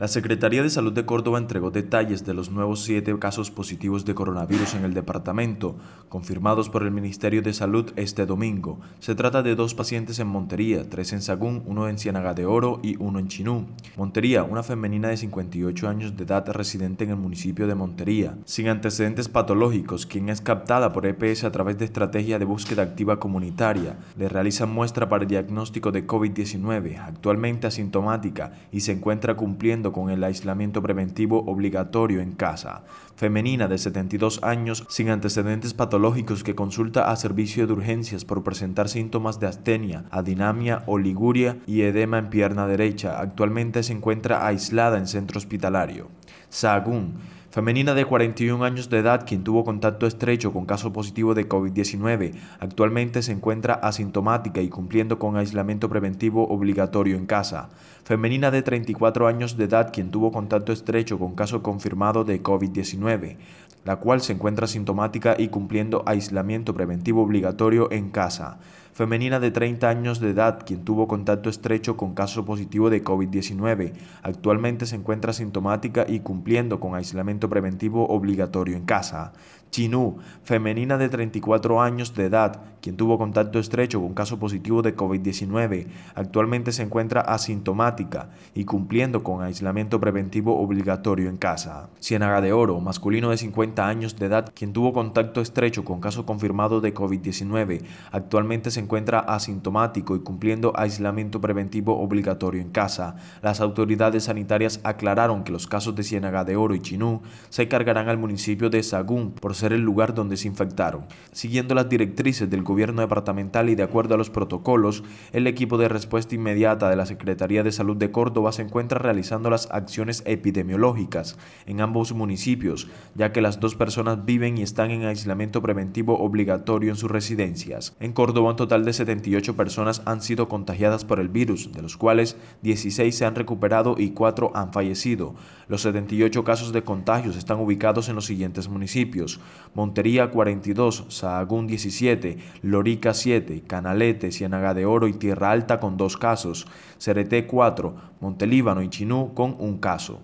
La Secretaría de Salud de Córdoba entregó detalles de los nuevos siete casos positivos de coronavirus en el departamento, confirmados por el Ministerio de Salud este domingo. Se trata de dos pacientes en Montería, tres en Sagún, uno en Ciénaga de Oro y uno en Chinú. Montería, una femenina de 58 años de edad residente en el municipio de Montería, sin antecedentes patológicos, quien es captada por EPS a través de estrategia de búsqueda activa comunitaria. Le realizan muestra para el diagnóstico de COVID-19, actualmente asintomática, y se encuentra cumpliendo con el aislamiento preventivo obligatorio en casa. Femenina de 72 años, sin antecedentes patológicos que consulta a servicio de urgencias por presentar síntomas de astenia, adinamia o liguria y edema en pierna derecha. Actualmente se encuentra aislada en centro hospitalario. Sagún Femenina de 41 años de edad, quien tuvo contacto estrecho con caso positivo de COVID-19, actualmente se encuentra asintomática y cumpliendo con aislamiento preventivo obligatorio en casa. Femenina de 34 años de edad, quien tuvo contacto estrecho con caso confirmado de COVID-19, la cual se encuentra asintomática y cumpliendo aislamiento preventivo obligatorio en casa femenina de 30 años de edad, quien tuvo contacto estrecho con caso positivo de COVID-19. Actualmente se encuentra sintomática y cumpliendo con aislamiento preventivo obligatorio en casa. Chinú, femenina de 34 años de edad, quien tuvo contacto estrecho con caso positivo de COVID-19. Actualmente se encuentra asintomática y cumpliendo con aislamiento preventivo obligatorio en casa. Ciénaga de Oro, masculino de 50 años de edad, quien tuvo contacto estrecho con caso confirmado de COVID-19. Actualmente se encuentra encuentra asintomático y cumpliendo aislamiento preventivo obligatorio en casa. Las autoridades sanitarias aclararon que los casos de Ciénaga de Oro y Chinú se cargarán al municipio de Sagún por ser el lugar donde se infectaron. Siguiendo las directrices del gobierno departamental y de acuerdo a los protocolos, el equipo de respuesta inmediata de la Secretaría de Salud de Córdoba se encuentra realizando las acciones epidemiológicas en ambos municipios, ya que las dos personas viven y están en aislamiento preventivo obligatorio en sus residencias. En Córdoba, total de 78 personas han sido contagiadas por el virus, de los cuales 16 se han recuperado y 4 han fallecido. Los 78 casos de contagios están ubicados en los siguientes municipios. Montería 42, Sahagún 17, Lorica 7, Canalete, Ciénaga de Oro y Tierra Alta con 2 casos, Cereté 4, Montelíbano y Chinú con un caso.